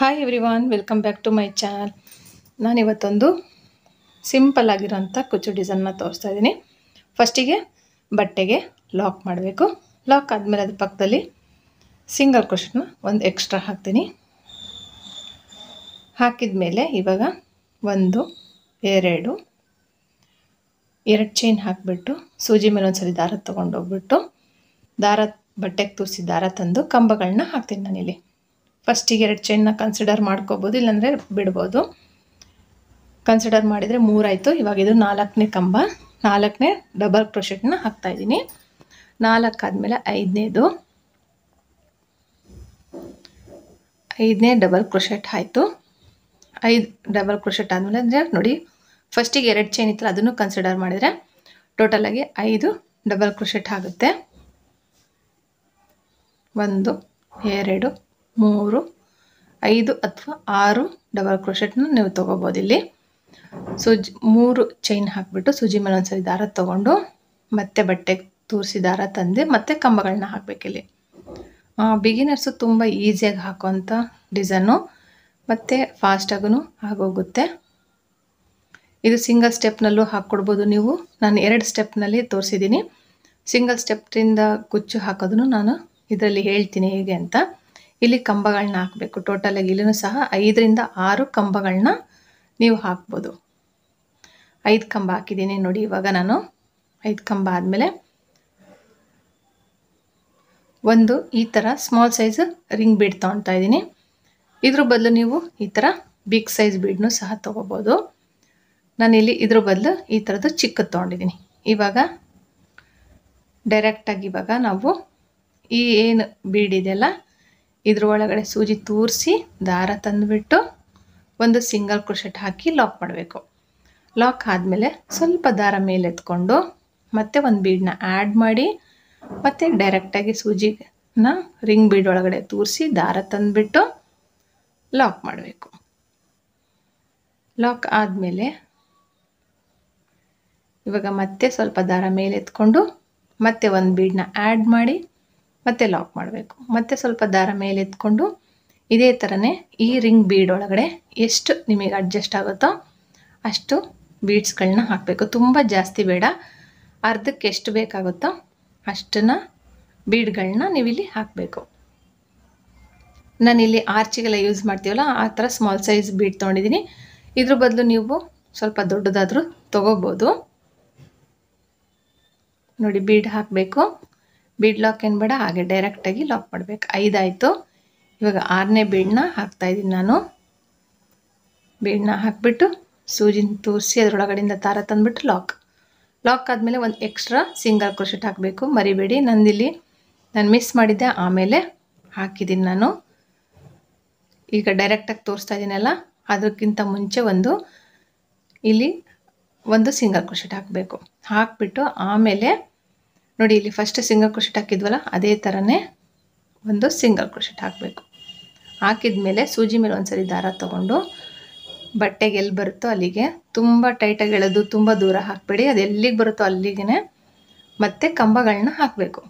hi everyone welcome back to my channel ನಾನಿವತ್ತೊಂದು simple ಆಗಿರೋಂಥ ಕುಚ್ಚು ಡಿಸೈನ್ನ ತೋರಿಸ್ತಾ ಇದ್ದೀನಿ ಫಸ್ಟಿಗೆ ಬಟ್ಟೆಗೆ ಲಾಕ್ ಮಾಡಬೇಕು ಲಾಕ್ ಆದಮೇಲೆ ಅದ್ರ ಪಕ್ಕದಲ್ಲಿ ಸಿಂಗಲ್ ಕ್ರೋಶನ್ನ ಒಂದು ಎಕ್ಸ್ಟ್ರಾ ಹಾಕ್ತೀನಿ ಹಾಕಿದ ಮೇಲೆ ಇವಾಗ ಒಂದು ಎರಡು ಎರಡು ಚೈನ್ ಹಾಕಿಬಿಟ್ಟು ಸೂಜಿ ಮೇಲೆ ಒಂದು ಸರಿ ದಾರ ತೊಗೊಂಡೋಗ್ಬಿಟ್ಟು ದಾರ ಬಟ್ಟೆಗೆ ತೂರಿಸಿ ದಾರ ತಂದು ಕಂಬಗಳನ್ನ ಹಾಕ್ತೀನಿ ನಾನಿಲ್ಲಿ ಫಸ್ಟಿಗೆ ಎರಡು ಚೈನ್ನ ಕನ್ಸಿಡರ್ ಮಾಡ್ಕೋಬೋದು ಇಲ್ಲಾಂದರೆ ಬಿಡ್ಬೋದು ಕನ್ಸಿಡರ್ ಮಾಡಿದರೆ ಮೂರಾಯಿತು ಇವಾಗ ಇದು ನಾಲ್ಕನೇ ಕಂಬ ನಾಲ್ಕನೇ ಡಬಲ್ ಕ್ರೋಶೆಟ್ನ ಹಾಕ್ತಾಯಿದ್ದೀನಿ ನಾಲ್ಕು ಆದಮೇಲೆ ಐದನೇದು ಐದನೇ ಡಬಲ್ ಕ್ರೋಶೆಟ್ ಆಯಿತು ಐದು ಡಬಲ್ ಕ್ರೋಶೆಟ್ ಆದಮೇಲೆ ಅಂದರೆ ನೋಡಿ ಫಸ್ಟಿಗೆ ಎರಡು ಚೈನ್ ಇತ್ತು ಅದನ್ನು ಕನ್ಸಿಡರ್ ಮಾಡಿದರೆ ಟೋಟಲಾಗಿ ಐದು ಡಬಲ್ ಕ್ರೋಶೆಟ್ ಆಗುತ್ತೆ ಒಂದು ಎರಡು ಮೂರು ಐದು ಅಥವಾ ಆರು ಡಬಲ್ ಕ್ರೋಶೆಟ್ನ ನೀವು ತೊಗೋಬೋದು ಇಲ್ಲಿ ಸೂಜಿ ಮೂರು ಚೈನ್ ಹಾಕಿಬಿಟ್ಟು ಸುಜಿ ಮೇಲೆ ಒಂದ್ಸರಿ ದಾರ ತೊಗೊಂಡು ಮತ್ತೆ ಬಟ್ಟೆಗೆ ತೋರಿಸಿ ದಾರ ತಂದು ಮತ್ತೆ ಕಂಬಗಳನ್ನ ಹಾಕಬೇಕಿಲ್ಲಿ ಬಿಗಿನರ್ಸು ತುಂಬ ಈಸಿಯಾಗಿ ಹಾಕೋಂಥ ಡಿಸೈನು ಮತ್ತು ಫಾಸ್ಟಾಗೂ ಆಗೋಗುತ್ತೆ ಇದು ಸಿಂಗಲ್ ಸ್ಟೆಪ್ನಲ್ಲೂ ಹಾಕ್ಕೊಡ್ಬೋದು ನೀವು ನಾನು ಎರಡು ಸ್ಟೆಪ್ನಲ್ಲಿ ತೋರಿಸಿದ್ದೀನಿ ಸಿಂಗಲ್ ಸ್ಟೆಪ್ನಿಂದ ಗುಚ್ಚು ಹಾಕೋದನ್ನು ನಾನು ಇದರಲ್ಲಿ ಹೇಳ್ತೀನಿ ಹೇಗೆ ಅಂತ ಇಲ್ಲಿ ಕಂಬಗಳನ್ನ ಹಾಕಬೇಕು ಟೋಟಲಾಗಿ ಇಲ್ಲೂ ಸಹ ಐದರಿಂದ ಆರು ಕಂಬಗಳನ್ನ ನೀವು ಹಾಕ್ಬೋದು ಐದು ಕಂಬ ಹಾಕಿದ್ದೀನಿ ನೋಡಿ ಇವಾಗ ನಾನು ಐದು ಕಂಬ ಆದಮೇಲೆ ಒಂದು ಈ ಥರ ಸ್ಮಾಲ್ ಸೈಜ್ ರಿಂಗ್ ಬೀಡ್ ತೊಗೊಳ್ತಾ ಇದ್ದೀನಿ ಇದ್ರ ಬದಲು ನೀವು ಈ ಥರ ಬಿಗ್ ಸೈಜ್ ಬೀಡ್ನೂ ಸಹ ತೊಗೋಬೋದು ನಾನಿಲ್ಲಿ ಇದ್ರ ಬದಲು ಈ ಥರದ್ದು ಚಿಕ್ಕದು ತೊಗೊಂಡಿದ್ದೀನಿ ಇವಾಗ ಡೈರೆಕ್ಟಾಗಿ ಇವಾಗ ನಾವು ಈ ಏನು ಬೀಡ್ ಇದೆಯಲ್ಲ ಇದ್ರ ಒಳಗಡೆ ಸೂಜಿ ತೂರಿಸಿ ದಾರ ತಂದುಬಿಟ್ಟು ಒಂದು ಸಿಂಗಲ್ ಕ್ರೋಶೆಟ್ ಹಾಕಿ ಲಾಕ್ ಮಾಡಬೇಕು ಲಾಕ್ ಆದಮೇಲೆ ಸ್ವಲ್ಪ ದಾರ ಮೇಲೆ ಎತ್ಕೊಂಡು ಮತ್ತೆ ಒಂದು ಬೀಡನ್ನ ಆ್ಯಡ್ ಮಾಡಿ ಮತ್ತು ಡೈರೆಕ್ಟಾಗಿ ಸೂಜಿನ ರಿಂಗ್ ಬೀಡ್ ಒಳಗಡೆ ತೂರಿಸಿ ದಾರ ತಂದುಬಿಟ್ಟು ಲಾಕ್ ಮಾಡಬೇಕು ಲಾಕ್ ಆದಮೇಲೆ ಇವಾಗ ಮತ್ತೆ ಸ್ವಲ್ಪ ದಾರ ಮೇಲೆ ಎತ್ಕೊಂಡು ಮತ್ತೆ ಒಂದು ಬೀಡನ್ನ ಆ್ಯಡ್ ಮಾಡಿ ಮತ್ತೆ ಲಾಕ್ ಮಾಡಬೇಕು ಮತ್ತೆ ಸ್ವಲ್ಪ ದಾರ ಮೇಲೆ ಎತ್ಕೊಂಡು ಇದೇ ಥರನೇ ಈ ರಿಂಗ್ ಬೀಡ್ ಒಳಗಡೆ ಎಷ್ಟು ನಿಮಗೆ ಅಡ್ಜಸ್ಟ್ ಆಗುತ್ತೋ ಅಷ್ಟು ಬೀಡ್ಸ್ಗಳನ್ನ ಹಾಕಬೇಕು ತುಂಬ ಜಾಸ್ತಿ ಬೇಡ ಅರ್ಧಕ್ಕೆ ಎಷ್ಟು ಬೇಕಾಗುತ್ತೋ ಅಷ್ಟನ್ನ ಬೀಡ್ಗಳನ್ನ ನೀವಿಲ್ಲಿ ಹಾಕಬೇಕು ನಾನಿಲ್ಲಿ ಆರ್ಚಿಗೆಲ್ಲ ಯೂಸ್ ಮಾಡ್ತೀವಲ್ಲ ಆ ಥರ ಸ್ಮಾಲ್ ಸೈಜ್ ಬೀಡ್ ತೊಗೊಂಡಿದ್ದೀನಿ ಇದ್ರ ಬದಲು ನೀವು ಸ್ವಲ್ಪ ದೊಡ್ಡದಾದರೂ ತೊಗೋಬೋದು ನೋಡಿ ಬೀಡ್ ಹಾಕಬೇಕು ಬೀಡ್ ಲಾಕ್ ಏನು ಬೇಡ ಹಾಗೆ ಡೈರೆಕ್ಟಾಗಿ ಲಾಕ್ ಮಾಡಬೇಕು ಐದಾಯಿತು ಇವಾಗ ಆರನೇ ಬೀಡನ್ನ ಇದ್ದೀನಿ ನಾನು ಬೀಡನ್ನ ಹಾಕಿಬಿಟ್ಟು ಸೂಜಿನ ತೋರಿಸಿ ಅದರೊಳಗಡೆಯಿಂದ ತಾರ ತಂದುಬಿಟ್ಟು ಲಾಕ್ ಲಾಕ್ ಆದಮೇಲೆ ಒಂದು ಎಕ್ಸ್ಟ್ರಾ ಸಿಂಗಲ್ ಕ್ರೋಶೆಟ್ ಹಾಕಬೇಕು ಮರಿಬೇಡಿ ನಂದಿಲ್ಲಿ ನಾನು ಮಿಸ್ ಮಾಡಿದ್ದೆ ಆಮೇಲೆ ಹಾಕಿದ್ದೀನಿ ನಾನು ಈಗ ಡೈರೆಕ್ಟಾಗಿ ತೋರಿಸ್ತಾ ಇದ್ದೀನಲ್ಲ ಅದಕ್ಕಿಂತ ಮುಂಚೆ ಒಂದು ಇಲ್ಲಿ ಒಂದು ಸಿಂಗಲ್ ಕ್ರೋಶೆಟ್ ಹಾಕಬೇಕು ಹಾಕಿಬಿಟ್ಟು ಆಮೇಲೆ ನೋಡಿ ಇಲ್ಲಿ ಫಸ್ಟ್ ಸಿಂಗಲ್ ಕ್ರೋಶೆಟ್ ಹಾಕಿದ್ವಲ್ಲ ಅದೇ ಥರನೇ ಒಂದು ಸಿಂಗಲ್ ಕ್ರೋಶೆಟ್ ಹಾಕಬೇಕು ಹಾಕಿದ ಮೇಲೆ ಸೂಜಿ ಮೇಲೆ ಒಂದು ಸರಿ ದಾರ ತೊಗೊಂಡು ಬಟ್ಟೆಗೆ ಎಲ್ಲಿ ಬರುತ್ತೋ ಅಲ್ಲಿಗೆ ತುಂಬ ಟೈಟಾಗಿ ಎಳೆದು ತುಂಬ ದೂರ ಹಾಕಬೇಡಿ ಅದು ಎಲ್ಲಿಗೆ ಬರುತ್ತೋ ಅಲ್ಲಿಗೆ ಮತ್ತೆ ಕಂಬಗಳನ್ನ ಹಾಕಬೇಕು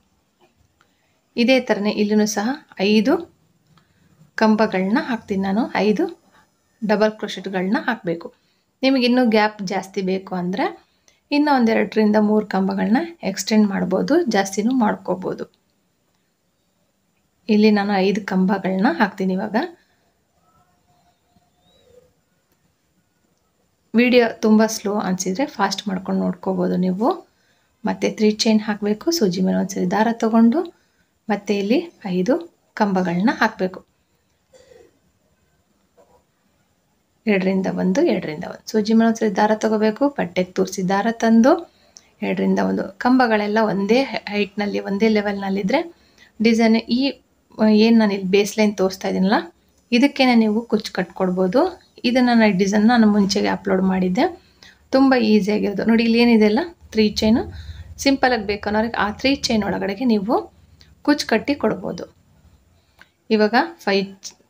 ಇದೇ ಥರನೇ ಇಲ್ಲೂ ಸಹ ಐದು ಕಂಬಗಳನ್ನ ಹಾಕ್ತೀನಿ ನಾನು ಐದು ಡಬಲ್ ಕ್ರೋಶೆಟ್ಗಳನ್ನ ಹಾಕಬೇಕು ನಿಮಗಿನ್ನೂ ಗ್ಯಾಪ್ ಜಾಸ್ತಿ ಬೇಕು ಅಂದರೆ ಇನ್ನು ಒಂದೆರಡರಿಂದ ಮೂರು ಕಂಬಗಳನ್ನ ಎಕ್ಸ್ಟೆಂಡ್ ಮಾಡ್ಬೋದು ಜಾಸ್ತಿನೂ ಮಾಡ್ಕೋಬೋದು ಇಲ್ಲಿ ನಾನು ಐದು ಕಂಬಗಳನ್ನ ಹಾಕ್ತೀನಿ ಇವಾಗ ವಿಡಿಯೋ ತುಂಬ ಸ್ಲೋ ಅನಿಸಿದರೆ ಫಾಸ್ಟ್ ಮಾಡ್ಕೊಂಡು ನೋಡ್ಕೋಬೋದು ನೀವು ಮತ್ತು ತ್ರೀ ಚೈನ್ ಹಾಕಬೇಕು ಸೂಜಿ ಮೇಲೆ ಸರಿ ದಾರ ತಗೊಂಡು ಮತ್ತೆ ಇಲ್ಲಿ ಐದು ಕಂಬಗಳನ್ನ ಹಾಕಬೇಕು ಎರಡರಿಂದ ಒಂದು ಎರಡರಿಂದ ಒಂದು ಸೂಜಿ ಮೊಣಸರಿ ದಾರ ತಗೋಬೇಕು ಪಟ್ಟೆಗೆ ತೋರಿಸಿ ದಾರ ತಂದು ಎರಡರಿಂದ ಒಂದು ಕಂಬಗಳೆಲ್ಲ ಒಂದೇ ಹೈಟ್ನಲ್ಲಿ ಒಂದೇ ಲೆವೆಲ್ನಲ್ಲಿದ್ದರೆ ಡಿಸೈನ್ ಈ ಏನು ನಾನು ಇಲ್ಲಿ ಬೇಸ್ಲೈನ್ ತೋರಿಸ್ತಾ ಇದ್ದೀನಲ್ಲ ಇದಕ್ಕೇನೆ ನೀವು ಕುಚ್ಚು ಕಟ್ಕೊಡ್ಬೋದು ಇದನ್ನು ನಾನು ಡಿಸೈನ್ ನಾನು ಮುಂಚೆಗೆ ಅಪ್ಲೋಡ್ ಮಾಡಿದ್ದೆ ತುಂಬ ಈಸಿಯಾಗಿರೋದು ನೋಡಿ ಇಲ್ಲಿ ಏನಿದೆ ಅಲ್ಲ ತ್ರೀ ಚೈನು ಸಿಂಪಲಾಗಿ ಬೇಕು ಅನ್ನೋರಿಗೆ ಆ ತ್ರೀ ಚೈನ್ ಒಳಗಡೆಗೆ ನೀವು ಕುಚ್ಚು ಕಟ್ಟಿ ಕೊಡ್ಬೋದು ಇವಾಗ ಫೈ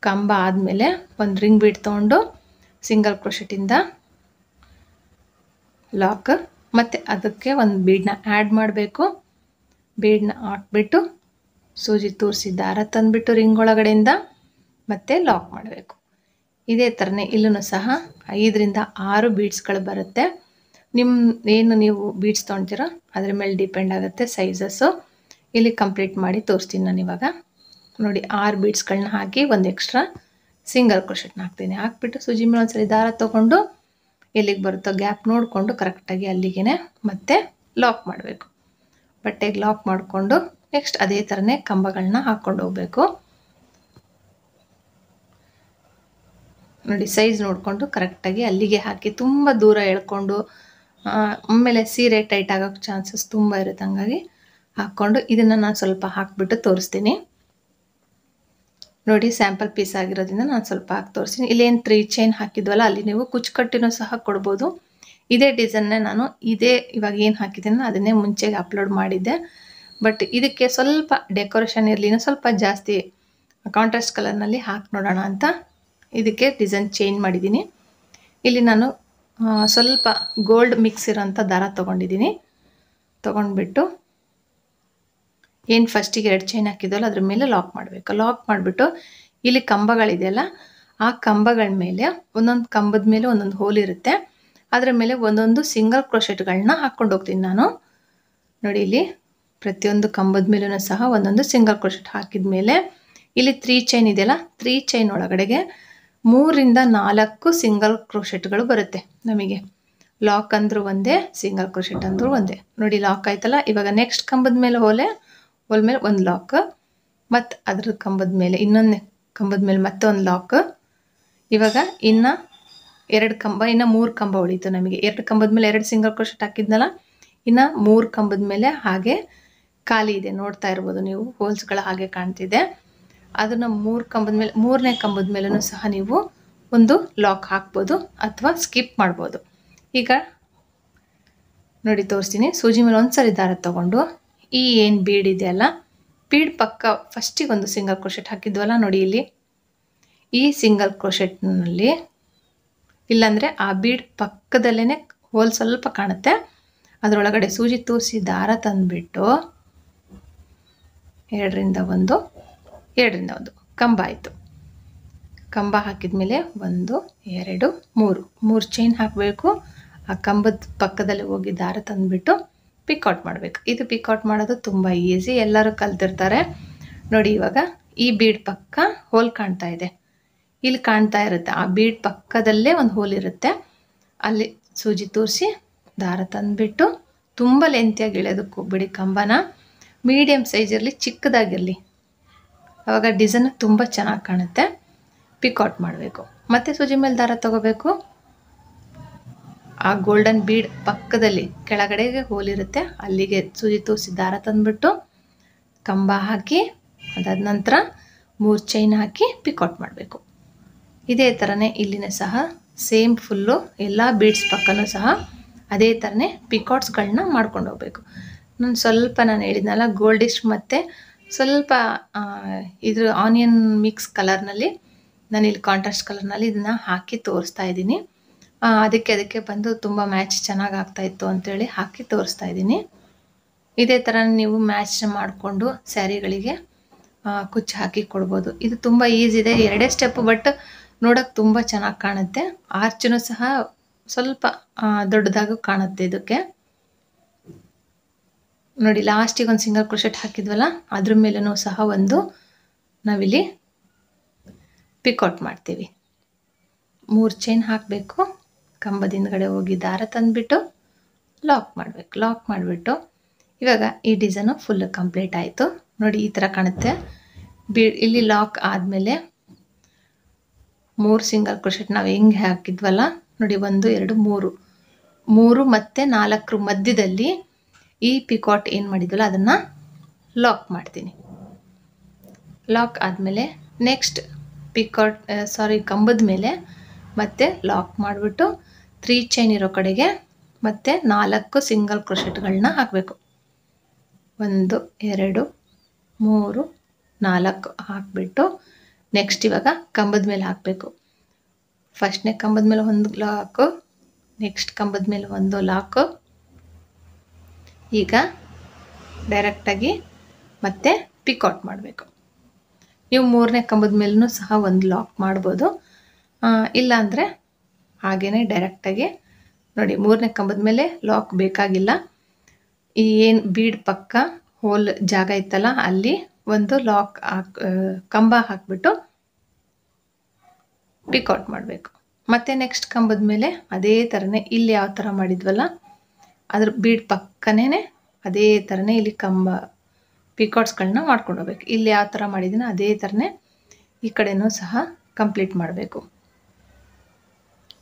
ಕಂಬ ಆದಮೇಲೆ ಒಂದು ರಿಂಗ್ ಬಿಟ್ಟು ತೊಗೊಂಡು ಸಿಂಗಲ್ ಕ್ರೋಶೆಟಿಂದ ಲಾಕ್ ಮತ್ತು ಅದಕ್ಕೆ ಒಂದು ಬೀಡನ್ನ ಆ್ಯಡ್ ಮಾಡಬೇಕು ಬೀಡನ್ನ ಹಾಕ್ಬಿಟ್ಟು ಸೂಜಿ ತೋರಿಸಿ ದಾರ ತಂದುಬಿಟ್ಟು ರಿಂಗ್ ಒಳಗಡೆಯಿಂದ ಮತ್ತೆ ಲಾಕ್ ಮಾಡಬೇಕು ಇದೇ ಥರನೇ ಇಲ್ಲೂ ಸಹ ಐದರಿಂದ ಆರು ಬೀಡ್ಸ್ಗಳು ಬರುತ್ತೆ ನಿಮ್ಮ ಏನು ನೀವು ಬೀಡ್ಸ್ ತೊಗೊಳ್ತೀರೋ ಅದ್ರ ಮೇಲೆ ಡಿಪೆಂಡ್ ಆಗುತ್ತೆ ಸೈಜಸ್ಸು ಇಲ್ಲಿ ಕಂಪ್ಲೀಟ್ ಮಾಡಿ ತೋರಿಸ್ತೀನಿ ನಾನು ಇವಾಗ ನೋಡಿ ಆರು ಬೀಡ್ಸ್ಗಳನ್ನ ಹಾಕಿ ಒಂದು ಎಕ್ಸ್ಟ್ರಾ ಸಿಂಗಲ್ ಕ್ರೋಶೆಟ್ನ ಹಾಕ್ತೀನಿ ಹಾಕ್ಬಿಟ್ಟು ಸೂಜಿ ಮೇಲೆ ಒಂದ್ಸರಿ ದಾರ ತೊಗೊಂಡು ಎಲ್ಲಿಗೆ ಬರುತ್ತೋ ಗ್ಯಾಪ್ ನೋಡಿಕೊಂಡು ಕರೆಕ್ಟಾಗಿ ಅಲ್ಲಿಗೆ ಮತ್ತೆ ಲಾಕ್ ಮಾಡಬೇಕು ಬಟ್ಟೆಗೆ ಲಾಕ್ ಮಾಡಿಕೊಂಡು ನೆಕ್ಸ್ಟ್ ಅದೇ ಥರನೇ ಕಂಬಗಳನ್ನ ಹಾಕ್ಕೊಂಡು ಹೋಗಬೇಕು ನೋಡಿ ಸೈಜ್ ನೋಡಿಕೊಂಡು ಕರೆಕ್ಟಾಗಿ ಅಲ್ಲಿಗೆ ಹಾಕಿ ತುಂಬ ದೂರ ಎಳ್ಕೊಂಡು ಆಮೇಲೆ ಸೀರೆ ಟೈಟ್ ಆಗೋಕ್ಕೆ ಚಾನ್ಸಸ್ ತುಂಬ ಇರುತ್ತೆ ಹಂಗಾಗಿ ಹಾಕ್ಕೊಂಡು ಇದನ್ನು ನಾನು ಸ್ವಲ್ಪ ಹಾಕ್ಬಿಟ್ಟು ತೋರಿಸ್ತೀನಿ ನೋಡಿ ಸ್ಯಾಂಪಲ್ ಪೀಸ್ ಆಗಿರೋದ್ರಿಂದ ನಾನು ಸ್ವಲ್ಪ ಹಾಕಿ ತೋರಿಸ್ತೀನಿ ಇಲ್ಲೇನು ತ್ರೀ ಚೈನ್ ಹಾಕಿದ್ವಲ್ಲ ಅಲ್ಲಿ ನೀವು ಕುಚ್ಚು ಸಹ ಕೊಡ್ಬೋದು ಇದೇ ಡಿಸೈನ್ನೇ ನಾನು ಇದೇ ಇವಾಗ ಏನು ಹಾಕಿದ್ದೀನೋ ಅದನ್ನೇ ಮುಂಚೆಗೆ ಅಪ್ಲೋಡ್ ಮಾಡಿದ್ದೆ ಬಟ್ ಇದಕ್ಕೆ ಸ್ವಲ್ಪ ಡೆಕೋರೇಷನ್ ಇರಲಿನೂ ಸ್ವಲ್ಪ ಜಾಸ್ತಿ ಕಾಂಟ್ರಾಸ್ಟ್ ಕಲರ್ನಲ್ಲಿ ಹಾಕಿ ನೋಡೋಣ ಅಂತ ಇದಕ್ಕೆ ಡಿಸೈನ್ ಚೇಂಜ್ ಮಾಡಿದ್ದೀನಿ ಇಲ್ಲಿ ನಾನು ಸ್ವಲ್ಪ ಗೋಲ್ಡ್ ಮಿಕ್ಸ್ ಇರೋಂಥ ದಾರ ತೊಗೊಂಡಿದ್ದೀನಿ ತೊಗೊಂಡ್ಬಿಟ್ಟು ಏನು ಫಸ್ಟಿಗೆ ಎರಡು ಚೈನ್ ಹಾಕಿದ್ದಲ್ಲ ಅದ್ರ ಮೇಲೆ ಲಾಕ್ ಮಾಡಬೇಕು ಲಾಕ್ ಮಾಡಿಬಿಟ್ಟು ಇಲ್ಲಿ ಕಂಬಗಳಿದೆಯಲ್ಲ ಆ ಕಂಬಗಳ ಮೇಲೆ ಒಂದೊಂದು ಕಂಬದ ಮೇಲೆ ಒಂದೊಂದು ಹೋಲ್ ಇರುತ್ತೆ ಅದರ ಮೇಲೆ ಒಂದೊಂದು ಸಿಂಗಲ್ ಕ್ರೋಶೆಟ್ಗಳನ್ನ ಹಾಕ್ಕೊಂಡು ಹೋಗ್ತೀನಿ ನಾನು ನೋಡಿ ಇಲ್ಲಿ ಪ್ರತಿಯೊಂದು ಕಂಬದ ಮೇಲೂ ಸಹ ಒಂದೊಂದು ಸಿಂಗಲ್ ಕ್ರೋಶೆಟ್ ಹಾಕಿದ ಮೇಲೆ ಇಲ್ಲಿ ತ್ರೀ ಚೈನ್ ಇದೆಯಲ್ಲ ತ್ರೀ ಚೈನ್ ಒಳಗಡೆಗೆ ಮೂರಿಂದ ನಾಲ್ಕು ಸಿಂಗಲ್ ಕ್ರೋಶೆಟ್ಗಳು ಬರುತ್ತೆ ನಮಗೆ ಲಾಕ್ ಅಂದರೂ ಒಂದೇ ಸಿಂಗಲ್ ಕ್ರೋಶೆಟ್ ಅಂದರೂ ಒಂದೇ ನೋಡಿ ಲಾಕ್ ಆಯ್ತಲ್ಲ ಇವಾಗ ನೆಕ್ಸ್ಟ್ ಕಂಬದ ಮೇಲೆ ಹೋಲೆ ಒಲ್ ಮೇಲೆ ಒಂದು ಲಾಕ್ ಮತ್ತು ಅದ್ರ ಕಂಬದ ಮೇಲೆ ಇನ್ನೊಂದು ಕಂಬದ ಮೇಲೆ ಮತ್ತೊಂದು ಲಾಕ್ ಇವಾಗ ಇನ್ನು ಎರಡು ಕಂಬ ಇನ್ನು ಮೂರು ಕಂಬ ಉಳಿತು ನಮಗೆ ಎರಡು ಕಂಬದ ಮೇಲೆ ಎರಡು ಸಿಂಗಲ್ ಕ್ರೋಶೆಟ್ ಹಾಕಿದ್ನಲ್ಲ ಇನ್ನು ಮೂರು ಕಂಬದ ಮೇಲೆ ಹಾಗೆ ಖಾಲಿ ಇದೆ ನೋಡ್ತಾ ಇರ್ಬೋದು ನೀವು ಹೋಲ್ಸ್ಗಳ ಹಾಗೆ ಕಾಣ್ತಿದೆ ಅದನ್ನು ಮೂರು ಕಂಬದ ಮೇಲೆ ಮೂರನೇ ಕಂಬದ ಮೇಲೂ ಸಹ ನೀವು ಒಂದು ಲಾಕ್ ಹಾಕ್ಬೋದು ಅಥವಾ ಸ್ಕಿಪ್ ಮಾಡ್ಬೋದು ಈಗ ನೋಡಿ ತೋರಿಸ್ತೀನಿ ಸೂಜಿ ಮೇಲೆ ಒಂದು ಸರಿ ದಾರ ತೊಗೊಂಡು ಈ ಏನು ಬೀಡ್ ಅಲ್ಲ ಬೀಡ್ ಪಕ್ಕ ಫಸ್ಟಿಗೆ ಒಂದು ಸಿಂಗಲ್ ಕ್ರೋಶೆಟ್ ಹಾಕಿದ್ವಲ್ಲ ನೋಡಿ ಇಲ್ಲಿ ಈ ಸಿಂಗಲ್ ಕ್ರೋಶೆಟ್ನಲ್ಲಿ ಇಲ್ಲಾಂದರೆ ಆ ಬೀಡ್ ಪಕ್ಕದಲ್ಲೇ ಹೋಲ್ ಸ್ವಲ್ಪ ಕಾಣುತ್ತೆ ಅದರೊಳಗಡೆ ಸೂಜಿ ತೂರಿಸಿ ದಾರ ತಂದುಬಿಟ್ಟು ಎರಡರಿಂದ ಒಂದು ಎರಡರಿಂದ ಒಂದು ಕಂಬ ಆಯಿತು ಕಂಬ ಹಾಕಿದ ಮೇಲೆ ಒಂದು ಎರಡು ಮೂರು ಮೂರು ಚೈನ್ ಹಾಕಬೇಕು ಆ ಕಂಬದ ಪಕ್ಕದಲ್ಲಿ ಹೋಗಿ ದಾರ ತಂದುಬಿಟ್ಟು ಪಿಕೌಟ್ ಮಾಡಬೇಕು ಇದು ಪಿಕೌಟ್ ಮಾಡೋದು ತುಂಬ ಈಸಿ ಎಲ್ಲರೂ ಕಲ್ತಿರ್ತಾರೆ ನೋಡಿ ಇವಾಗ ಈ ಬೀಡ್ ಪಕ್ಕ ಹೋಲ್ ಕಾಣ್ತಾ ಇದೆ ಇಲ್ಲಿ ಕಾಣ್ತಾ ಇರುತ್ತೆ ಆ ಬೀಡ್ ಪಕ್ಕದಲ್ಲೇ ಒಂದು ಹೋಲ್ ಇರುತ್ತೆ ಅಲ್ಲಿ ಸೂಜಿ ತೋರಿಸಿ ದಾರ ತಂದುಬಿಟ್ಟು ತುಂಬ ಲೆಂತಿಯಾಗಿ ಇಳಿಯೋದಕ್ಕೆ ಬಿಡಿ ಕಂಬನ ಮೀಡಿಯಮ್ ಇರಲಿ ಚಿಕ್ಕದಾಗಿರಲಿ ಆವಾಗ ಡಿಸೈನ್ ತುಂಬ ಚೆನ್ನಾಗಿ ಕಾಣುತ್ತೆ ಪಿಕೌಟ್ ಮಾಡಬೇಕು ಮತ್ತೆ ಸೂಜಿ ಮೇಲೆ ದಾರ ತಗೋಬೇಕು ಆ ಗೋಲ್ಡನ್ ಬೀಡ್ ಪಕ್ಕದಲ್ಲಿ ಕೆಳಗಡೆಗೆ ಹೋಲಿರುತ್ತೆ ಅಲ್ಲಿಗೆ ಸೂಜಿ ತೋರಿಸಿ ದಾರ ತಂದ್ಬಿಟ್ಟು ಕಂಬ ಹಾಕಿ ಅದಾದ ನಂತರ ಮೂರು ಚೈನ್ ಹಾಕಿ ಪಿಕೌಟ್ ಮಾಡಬೇಕು ಇದೇ ಥರನೇ ಇಲ್ಲಿನ ಸಹ ಸೇಮ್ ಫುಲ್ಲು ಎಲ್ಲ ಬೀಡ್ಸ್ ಪಕ್ಕನೂ ಸಹ ಅದೇ ಥರನೇ ಪಿಕೌಟ್ಸ್ಗಳನ್ನ ಮಾಡ್ಕೊಂಡು ಹೋಗಬೇಕು ನಾನು ಸ್ವಲ್ಪ ನಾನು ಹೇಳಿದ್ನಲ್ಲ ಗೋಲ್ಡಿಶ್ ಮತ್ತು ಸ್ವಲ್ಪ ಇದ್ರ ಆನಿಯನ್ ಮಿಕ್ಸ್ ಕಲರ್ನಲ್ಲಿ ನಾನು ಇಲ್ಲಿ ಕಾಂಟ್ರಾಸ್ಟ್ ಕಲರ್ನಲ್ಲಿ ಇದನ್ನು ಹಾಕಿ ತೋರಿಸ್ತಾ ಇದ್ದೀನಿ ಅದಕ್ಕೆ ಅದಕ್ಕೆ ಬಂದು ತುಂಬ ಮ್ಯಾಚ್ ಚೆನ್ನಾಗಿ ಆಗ್ತಾಯಿತ್ತು ಅಂತೇಳಿ ಹಾಕಿ ತೋರಿಸ್ತಾ ಇದ್ದೀನಿ ಇದೇ ಥರ ನೀವು ಮ್ಯಾಚ್ ಮಾಡಿಕೊಂಡು ಸ್ಯಾರಿಗಳಿಗೆ ಕುಚ್ಚು ಹಾಕಿ ಕೊಡ್ಬೋದು ಇದು ತುಂಬ ಈಸಿ ಇದೆ ಎರಡೇ ಸ್ಟೆಪ್ ಬಟ್ ನೋಡೋಕೆ ತುಂಬ ಚೆನ್ನಾಗಿ ಕಾಣುತ್ತೆ ಆರ್ಚನೂ ಸಹ ಸ್ವಲ್ಪ ದೊಡ್ಡದಾಗೂ ಕಾಣುತ್ತೆ ಇದಕ್ಕೆ ನೋಡಿ ಲಾಸ್ಟಿಗೆ ಒಂದು ಸಿಂಗಲ್ ಕ್ರೋಶೆಟ್ ಹಾಕಿದ್ವಲ್ಲ ಅದ್ರ ಮೇಲೂ ಸಹ ಒಂದು ನಾವಿಲ್ಲಿ ಪಿಕೌಟ್ ಮಾಡ್ತೀವಿ ಮೂರು ಚೈನ್ ಹಾಕಬೇಕು ಕಂಬದ ಹಿಂದ್ಗಡೆ ಹೋಗಿ ದಾರ ತಂದುಬಿಟ್ಟು ಲಾಕ್ ಮಾಡಬೇಕು ಲಾಕ್ ಮಾಡಿಬಿಟ್ಟು ಇವಾಗ ಈ ಡಿಸೈನು ಫುಲ್ ಕಂಪ್ಲೀಟ್ ಆಯಿತು ನೋಡಿ ಈ ಥರ ಕಾಣುತ್ತೆ ಬಿ ಇಲ್ಲಿ ಲಾಕ್ ಆದಮೇಲೆ ಮೂರು ಸಿಂಗಲ್ ಕ್ರೋಶೆಟ್ ನಾವು ಹೆಂಗೆ ಹಾಕಿದ್ವಲ್ಲ ನೋಡಿ ಒಂದು ಎರಡು ಮೂರು ಮೂರು ಮತ್ತು ನಾಲ್ಕರ ಮಧ್ಯದಲ್ಲಿ ಈ ಪಿಕಾಟ್ ಏನು ಮಾಡಿದ್ವಲ್ಲ ಅದನ್ನು ಲಾಕ್ ಮಾಡ್ತೀನಿ ಲಾಕ್ ಆದಮೇಲೆ ನೆಕ್ಸ್ಟ್ ಪಿಕಾಟ್ ಸಾರಿ ಕಂಬದ ಮೇಲೆ ಮತ್ತೆ ಲಾಕ್ ಮಾಡಿಬಿಟ್ಟು ತ್ರೀ ಚೈನ್ ಇರೋ ಕಡೆಗೆ ಮತ್ತು ನಾಲ್ಕು ಸಿಂಗಲ್ ಕ್ರೋಶೆಟ್ಗಳನ್ನ ಹಾಕಬೇಕು ಒಂದು ಎರಡು ಮೂರು ನಾಲ್ಕು ಹಾಕಿಬಿಟ್ಟು ನೆಕ್ಸ್ಟ್ ಇವಾಗ ಕಂಬದ ಮೇಲೆ ಹಾಕಬೇಕು ಫಸ್ಟ್ನೇ ಕಂಬದ ಮೇಲೆ ಒಂದು ಲಾಕು ನೆಕ್ಸ್ಟ್ ಕಂಬದ ಮೇಲೆ ಒಂದು ಲಾಕು ಈಗ ಡೈರೆಕ್ಟಾಗಿ ಮತ್ತೆ ಪಿಕೌಟ್ ಮಾಡಬೇಕು ನೀವು ಮೂರನೇ ಕಂಬದ ಮೇಲೂ ಸಹ ಒಂದು ಲಾಕ್ ಮಾಡ್ಬೋದು ಇಲ್ಲಾಂದರೆ ಹಾಗೆಯೇ ಡೈರೆಕ್ಟಾಗಿ ನೋಡಿ ಮೂರನೇ ಕಂಬದ ಮೇಲೆ ಲಾಕ್ ಬೇಕಾಗಿಲ್ಲ ಈ ಏನು ಬೀಡ್ ಪಕ್ಕ ಹೋಲ್ ಜಾಗ ಇತ್ತಲ್ಲ ಅಲ್ಲಿ ಒಂದು ಲಾಕ್ ಹಾಕಿ ಕಂಬ ಹಾಕ್ಬಿಟ್ಟು ಪಿಕೌಟ್ ಮಾಡಬೇಕು ಮತ್ತು ನೆಕ್ಸ್ಟ್ ಕಂಬದ ಮೇಲೆ ಅದೇ ಥರನೇ ಇಲ್ಲಿ ಯಾವ ಥರ ಮಾಡಿದ್ವಲ್ಲ ಅದ್ರ ಬೀಡ್ ಪಕ್ಕನೇ ಅದೇ ಥರನೇ ಇಲ್ಲಿ ಕಂಬ ಪಿಕೌಟ್ಸ್ಗಳನ್ನ ಮಾಡ್ಕೊಂಡು ಹೋಗ್ಬೇಕು ಇಲ್ಲಿ ಯಾವ ಥರ ಮಾಡಿದ್ದೀನಿ ಅದೇ ಥರನೇ ಈ ಕಡೆಯೂ ಸಹ ಕಂಪ್ಲೀಟ್ ಮಾಡಬೇಕು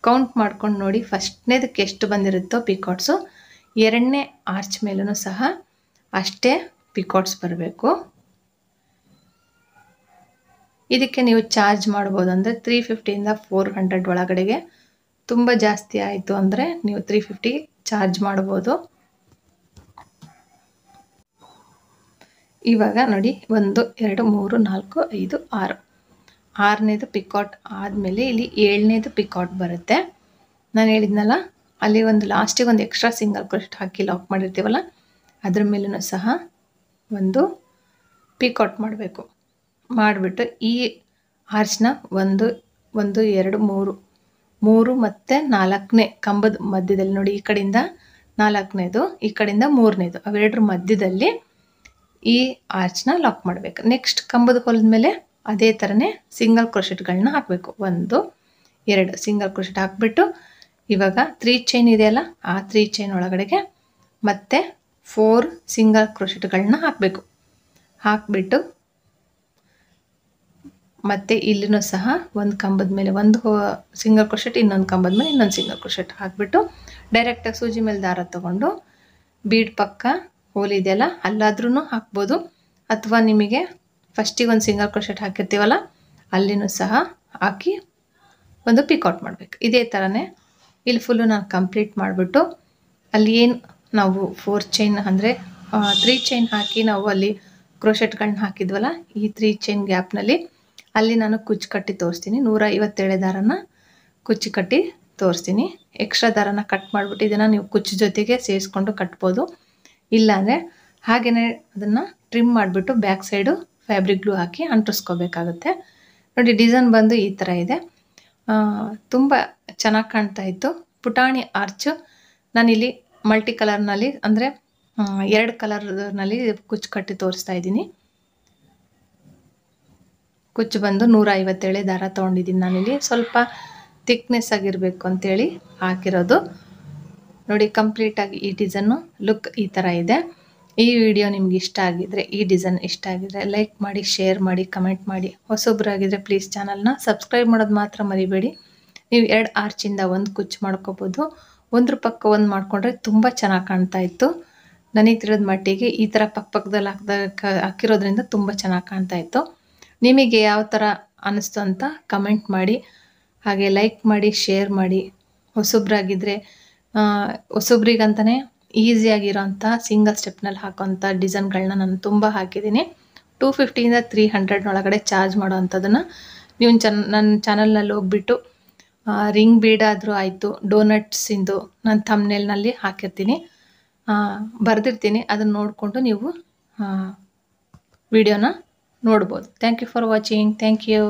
ಕೌಂಟ್ ಮಾಡ್ಕೊಂಡು ನೋಡಿ ಫಸ್ಟ್ನೇದಕ್ಕೆ ಎಷ್ಟು ಬಂದಿರುತ್ತೋ ಪಿಕಾಟ್ಸು ಎರಡನೇ ಆರ್ಚ್ ಮೇಲೂ ಸಹ ಅಷ್ಟೇ ಪಿಕಾಟ್ಸ್ ಬರಬೇಕು ಇದಕ್ಕೆ ನೀವು ಚಾರ್ಜ್ ಮಾಡ್ಬೋದು ಅಂದರೆ ತ್ರೀ ಫಿಫ್ಟಿಯಿಂದ ಫೋರ್ ಹಂಡ್ರೆಡ್ ಒಳಗಡೆಗೆ ತುಂಬ ಜಾಸ್ತಿ ಆಯಿತು ಅಂದರೆ ನೀವು ತ್ರೀ ಫಿಫ್ಟಿ ಚಾರ್ಜ್ ಮಾಡ್ಬೋದು ಇವಾಗ ನೋಡಿ ಒಂದು ಎರಡು ಮೂರು ನಾಲ್ಕು ಐದು ಆರು ಆರನೇದು ಪಿಕಾಟ್ ಆದಮೇಲೆ ಇಲ್ಲಿ ಏಳನೇದು ಪಿಕಾಟ್ ಬರುತ್ತೆ ನಾನು ಹೇಳಿದ್ನಲ್ಲ ಅಲ್ಲಿ ಒಂದು ಲಾಸ್ಟಿಗೆ ಒಂದು ಎಕ್ಸ್ಟ್ರಾ ಸಿಂಗಲ್ ಕ್ರಸ್ಟ್ ಹಾಕಿ ಲಾಕ್ ಮಾಡಿರ್ತೀವಲ್ಲ ಅದ್ರ ಮೇಲೂ ಸಹ ಒಂದು ಪಿಕಾಟ್ ಮಾಡಬೇಕು ಮಾಡಿಬಿಟ್ಟು ಈ ಆರ್ಚ್ನ ಒಂದು ಒಂದು ಎರಡು ಮೂರು ಮೂರು ಮತ್ತು ನಾಲ್ಕನೇ ಕಂಬದ ಮಧ್ಯದಲ್ಲಿ ನೋಡಿ ಈ ಕಡೆಯಿಂದ ನಾಲ್ಕನೇದು ಈ ಕಡೆಯಿಂದ ಮೂರನೇದು ಅವೆರಡರ ಮಧ್ಯದಲ್ಲಿ ಈ ಆರ್ಚ್ನ ಲಾಕ್ ಮಾಡಬೇಕು ನೆಕ್ಸ್ಟ್ ಕಂಬದ ಮೇಲೆ ಅದೇ ಥರನೇ ಸಿಂಗಲ್ ಕ್ರೋಶೆಟ್ಗಳನ್ನ ಹಾಕಬೇಕು ಒಂದು ಎರಡು ಸಿಂಗಲ್ ಕ್ರೋಶೆಟ್ ಹಾಕ್ಬಿಟ್ಟು ಇವಾಗ ತ್ರೀ ಚೈನ್ ಇದೆಯಲ್ಲ ಆ ತ್ರೀ ಚೈನ್ ಒಳಗಡೆಗೆ ಮತ್ತೆ ಫೋರ್ ಸಿಂಗಲ್ ಕ್ರೋಶೆಟ್ಗಳನ್ನ ಹಾಕಬೇಕು ಹಾಕ್ಬಿಟ್ಟು ಮತ್ತು ಇಲ್ಲಿನೂ ಸಹ ಒಂದು ಕಂಬದ ಮೇಲೆ ಒಂದು ಸಿಂಗಲ್ ಕ್ರೋಶೆಟ್ ಇನ್ನೊಂದು ಕಂಬದ ಮೇಲೆ ಇನ್ನೊಂದು ಸಿಂಗಲ್ ಕ್ರೋಶೆಟ್ ಹಾಕಿಬಿಟ್ಟು ಡೈರೆಕ್ಟಾಗಿ ಸೂಜಿ ಮೇಲೆ ದಾರ ತೊಗೊಂಡು ಬೀಡ್ ಪಕ್ಕ ಹೋಲಿದೆಯಲ್ಲ ಅಲ್ಲಾದ್ರೂ ಹಾಕ್ಬೋದು ಅಥವಾ ನಿಮಗೆ ಫಸ್ಟಿಗೆ ಒಂದು ಸಿಂಗಲ್ ಕ್ರೋಶೆಟ್ ಹಾಕಿರ್ತೀವಲ್ಲ ಅಲ್ಲಿನೂ ಸಹ ಹಾಕಿ ಒಂದು ಪಿಕೌಟ್ ಮಾಡಬೇಕು ಇದೇ ಥರನೇ ಇಲ್ಲಿ ಫುಲ್ಲು ನಾನು ಕಂಪ್ಲೀಟ್ ಮಾಡಿಬಿಟ್ಟು ಅಲ್ಲಿ ಏನು ನಾವು ಫೋರ್ ಚೈನ್ ಅಂದರೆ ತ್ರೀ ಚೈನ್ ಹಾಕಿ ನಾವು ಅಲ್ಲಿ ಕ್ರೋಶೆಟ್ಗಳನ್ನ ಹಾಕಿದ್ವಲ್ಲ ಈ ತ್ರೀ ಚೈನ್ ಗ್ಯಾಪ್ನಲ್ಲಿ ಅಲ್ಲಿ ನಾನು ಕುಚ್ಚು ಕಟ್ಟಿ ತೋರಿಸ್ತೀನಿ ನೂರ ಐವತ್ತೇಳೆ ದಾರನ ಕುಚ್ಚು ಕಟ್ಟಿ ತೋರಿಸ್ತೀನಿ ಎಕ್ಸ್ಟ್ರಾ ದಾರನ ಕಟ್ ಮಾಡಿಬಿಟ್ಟು ಇದನ್ನು ನೀವು ಕುಚ್ಚು ಜೊತೆಗೆ ಸೇರಿಸ್ಕೊಂಡು ಕಟ್ಬೋದು ಇಲ್ಲಾಂದರೆ ಹಾಗೆಯೇ ಅದನ್ನು ಟ್ರಿಮ್ ಮಾಡಿಬಿಟ್ಟು ಬ್ಯಾಕ್ ಸೈಡು ಫ್ಯಾಬ್ರಿಕ್ ಗ್ಲೂ ಹಾಕಿ ಅಂಟಿಸ್ಕೋಬೇಕಾಗುತ್ತೆ ನೋಡಿ ಡಿಸೈನ್ ಬಂದು ಈ ಥರ ಇದೆ ತುಂಬ ಚೆನ್ನಾಗಿ ಕಾಣ್ತಾ ಇತ್ತು ಪುಟಾಣಿ ಆರ್ಚು ನಾನಿಲ್ಲಿ ಮಲ್ಟಿ ಕಲರ್ನಲ್ಲಿ ಅಂದರೆ ಎರಡು ಕಲರ್ನಲ್ಲಿ ಕುಚ್ಚು ಕಟ್ಟಿ ತೋರಿಸ್ತಾ ಇದ್ದೀನಿ ಕುಚ್ಚು ಬಂದು ನೂರ ಐವತ್ತೇಳೆ ದಾರ ತೊಗೊಂಡಿದ್ದೀನಿ ನಾನಿಲ್ಲಿ ಸ್ವಲ್ಪ ಥಿಕ್ನೆಸ್ ಆಗಿರಬೇಕು ಅಂತೇಳಿ ಹಾಕಿರೋದು ನೋಡಿ ಕಂಪ್ಲೀಟಾಗಿ ಈ ಡಿಸೈನು ಲುಕ್ ಈ ಥರ ಇದೆ ಈ ವಿಡಿಯೋ ನಿಮ್ಗೆ ಇಷ್ಟ ಆಗಿದ್ರೆ ಈ ಡಿಸೈನ್ ಇಷ್ಟ ಆಗಿದ್ರೆ ಲೈಕ್ ಮಾಡಿ ಶೇರ್ ಮಾಡಿ ಕಮೆಂಟ್ ಮಾಡಿ ಆಗಿದ್ರೆ ಪ್ಲೀಸ್ ಚಾನಲ್ನ ಸಬ್ಸ್ಕ್ರೈಬ್ ಮಾಡೋದು ಮಾತ್ರ ಮರಿಬೇಡಿ ನೀವು ಎರಡು ಆರ್ಚಿಂದ ಒಂದು ಕುಚ್ಚು ಮಾಡ್ಕೋಬೋದು ಒಂದ್ರ ಪಕ್ಕ ಒಂದು ಮಾಡಿಕೊಂಡ್ರೆ ತುಂಬ ಚೆನ್ನಾಗಿ ಕಾಣ್ತಾ ಇತ್ತು ನನಗೆ ತಿಳಿದ ಮಟ್ಟಿಗೆ ಈ ಥರ ಪಕ್ಕ ಪಕ್ಕದಲ್ಲಿ ಹಾಕ್ದ ಹಾಕಿರೋದ್ರಿಂದ ತುಂಬ ಚೆನ್ನಾಗಿ ಕಾಣ್ತಾ ಇತ್ತು ನಿಮಗೆ ಯಾವ ಥರ ಅನ್ನಿಸ್ತು ಅಂತ ಕಮೆಂಟ್ ಮಾಡಿ ಹಾಗೆ ಲೈಕ್ ಮಾಡಿ ಶೇರ್ ಮಾಡಿ ಹೊಸೊಬ್ಬರಾಗಿದ್ದರೆ ಹೊಸೊಬ್ರಿಗಂತಲೇ ಈಸಿಯಾಗಿರೋಂಥ ಸಿಂಗಲ್ ಸ್ಟೆಪ್ನಲ್ಲಿ ಹಾಕುವಂಥ ಡಿಸೈನ್ಗಳನ್ನ ನಾನು ತುಂಬ ಹಾಕಿದ್ದೀನಿ ಟೂ ಫಿಫ್ಟಿಯಿಂದ ತ್ರೀ ಹಂಡ್ರೆಡ್ನೊಳಗಡೆ ಚಾರ್ಜ್ ಮಾಡೋ ನೀವು ಚನ್ ನನ್ನ ಚಾನಲ್ನಲ್ಲಿ ಹೋಗ್ಬಿಟ್ಟು ರಿಂಗ್ ಬೀಡಾದರೂ ಆಯಿತು ಡೋನಟ್ಸಿಂದು ನಾನು ಥಮ್ನೇಲ್ನಲ್ಲಿ ಹಾಕಿರ್ತೀನಿ ಬರೆದಿರ್ತೀನಿ ಅದನ್ನು ನೋಡಿಕೊಂಡು ನೀವು ವಿಡಿಯೋನ ನೋಡ್ಬೋದು thank you for watching thank you